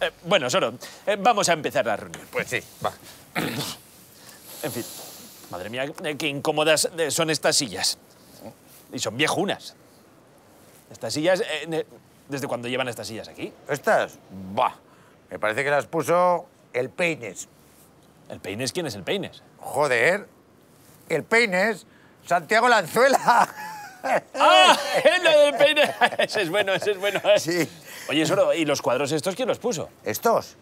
Eh, bueno, solo. Eh, vamos a empezar la reunión. Pues sí, va. en fin, madre mía, eh, qué incómodas son estas sillas. Y son viejunas. Estas sillas... ¿Desde cuándo llevan estas sillas aquí? ¿Estas? Va. me parece que las puso el Peines. ¿El Peines? ¿Quién es el Peines? Joder, el Peines, Santiago Lanzuela. ¡Ah! Lo del Peines. Ese es bueno, ese es bueno. Sí. Oye, Soro, ¿y los cuadros estos quién los puso? ¿Estos?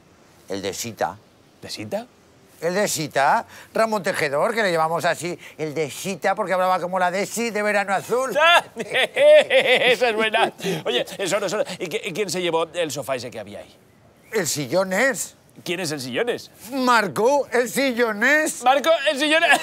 El de Sita. ¿De Sita? El de Sita, Ramón Tejedor, que le llamamos así, el de Sita, porque hablaba como la de de Verano Azul. Esa es buena. Oye, eh, Soro, no. ¿y quién se llevó el sofá ese que había ahí? El sillones. ¿Quién es el sillones? Marco, el sillones. Marco, el sillones.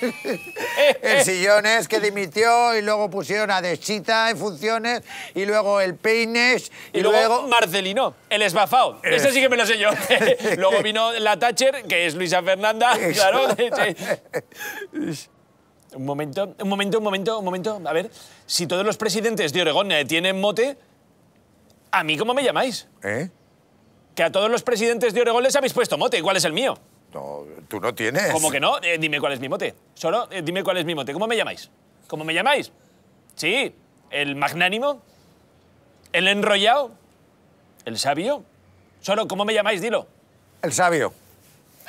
el Sillones, que dimitió y luego pusieron a Deschita en funciones y luego el Peines y, luego, Marcelino, el esbafao. Eh. sí que me lo sé yo. luego vino la Thatcher, que es Luisa Fernanda, claro. un momento, un momento, un momento, un momento. A ver, si todos los presidentes de Oregón eh, tienen mote, ¿a mí cómo me llamáis? ¿Eh? Que a todos los presidentes de Oregón les habéis puesto mote, igual es el mío? No, tú no tienes. ¿Cómo que no? Eh, dime cuál es mi mote. Solo eh, dime cuál es mi mote. ¿Cómo me llamáis? ¿Cómo me llamáis? Sí, el magnánimo, el enrollado, el sabio. Solo, ¿cómo me llamáis? Dilo. El sabio.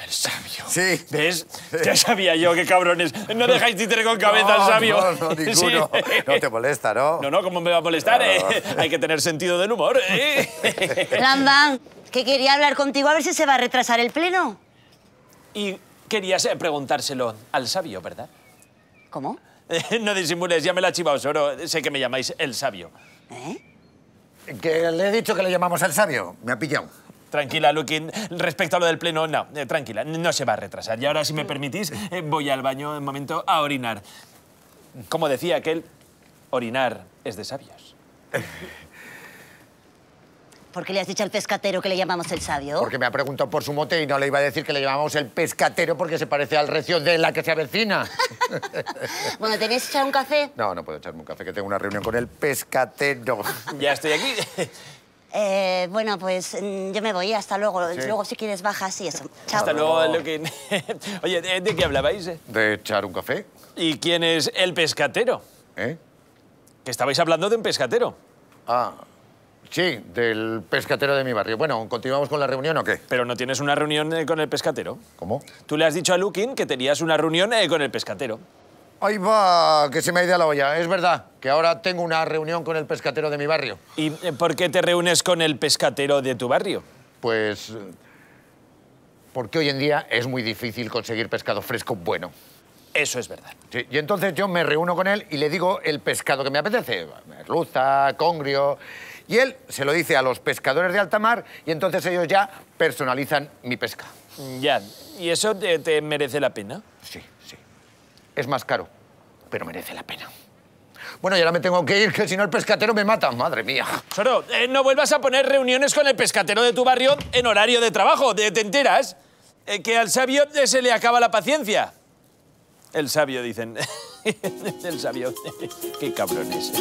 El sabio. Sí. ¿Ves? Ya sabía yo, qué cabrones. No dejáis títere con cabeza al sabio. No, no, ninguno. No te molesta, ¿no? No, no, ¿cómo me va a molestar? hay que tener sentido del humor. Lambán, ¿eh? que quería hablar contigo a ver si se va a retrasar el pleno. Y querías preguntárselo al sabio, ¿verdad? ¿Cómo? no disimules, ya me la ha chivado, Sé que me llamáis el sabio. ¿Eh? Que le he dicho que le llamamos al sabio. Me ha pillado. Tranquila, Luquín. Respecto a lo del pleno, no. Eh, tranquila, no se va a retrasar. Y ahora, si me permitís, eh, voy al baño un momento a orinar. Como decía aquel, orinar es de sabios. ¿Por qué le has dicho al pescatero que le llamamos el sabio? Porque me ha preguntado por su mote y no le iba a decir que le llamamos el pescatero porque se parece al recio de la que se avecina. bueno, ¿tenéis echar un café? No, no puedo echarme un café, que tengo una reunión con el pescatero. ya estoy aquí. Eh, bueno, pues mm, yo me voy, hasta luego. Luego, si quieres, bajas y eso. Hasta luego, Oye, ¿de qué hablabais? De echar un café. ¿Y quién es el pescatero? ¿Eh? Que estabais hablando de un pescatero. Ah, Sí, del pescatero de mi barrio. Bueno, ¿continuamos con la reunión o qué? Pero no tienes una reunión eh, con el pescatero. ¿Cómo? Tú le has dicho a Lukin que tenías una reunión eh, con el pescatero. Ay, va, que se me ha ido la olla. Es verdad que ahora tengo una reunión con el pescatero de mi barrio. ¿Y eh, por qué te reúnes con el pescatero de tu barrio? Pues... Porque hoy en día es muy difícil conseguir pescado fresco bueno. Eso es verdad. Sí, y entonces yo me reúno con él y le digo el pescado que me apetece. Merluza, congrio... Y él se lo dice a los pescadores de alta mar y entonces ellos ya personalizan mi pesca. Ya, ¿y eso te, merece la pena? Sí, sí. Es más caro, pero merece la pena. Bueno, ya ahora me tengo que ir, que si no el pescatero me mata. Madre mía. Soro, eh, no vuelvas a poner reuniones con el pescatero de tu barrio en horario de trabajo. ¿Te, enteras? Eh, que al sabio eh, se le acaba la paciencia. El sabio, dicen. el sabio. Qué cabrones.